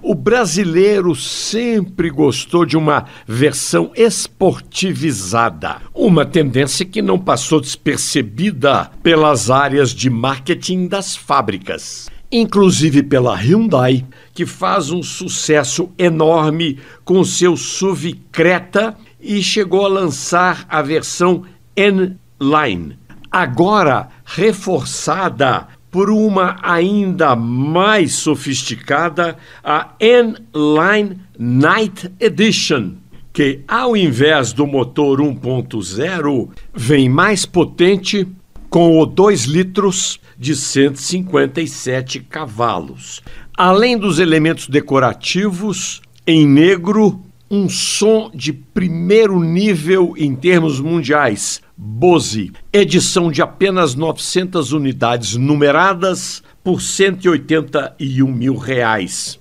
O brasileiro sempre gostou de uma versão esportivizada, uma tendência que não passou despercebida pelas áreas de marketing das fábricas, inclusive pela Hyundai, que faz um sucesso enorme com seu SUV Creta e chegou a lançar a versão N-Line, agora reforçada por uma ainda mais sofisticada, a N-Line Night Edition, que ao invés do motor 1.0, vem mais potente com o 2 litros de 157 cavalos. Além dos elementos decorativos em negro um som de primeiro nível em termos mundiais, Bose, edição de apenas 900 unidades numeradas por 181 mil reais.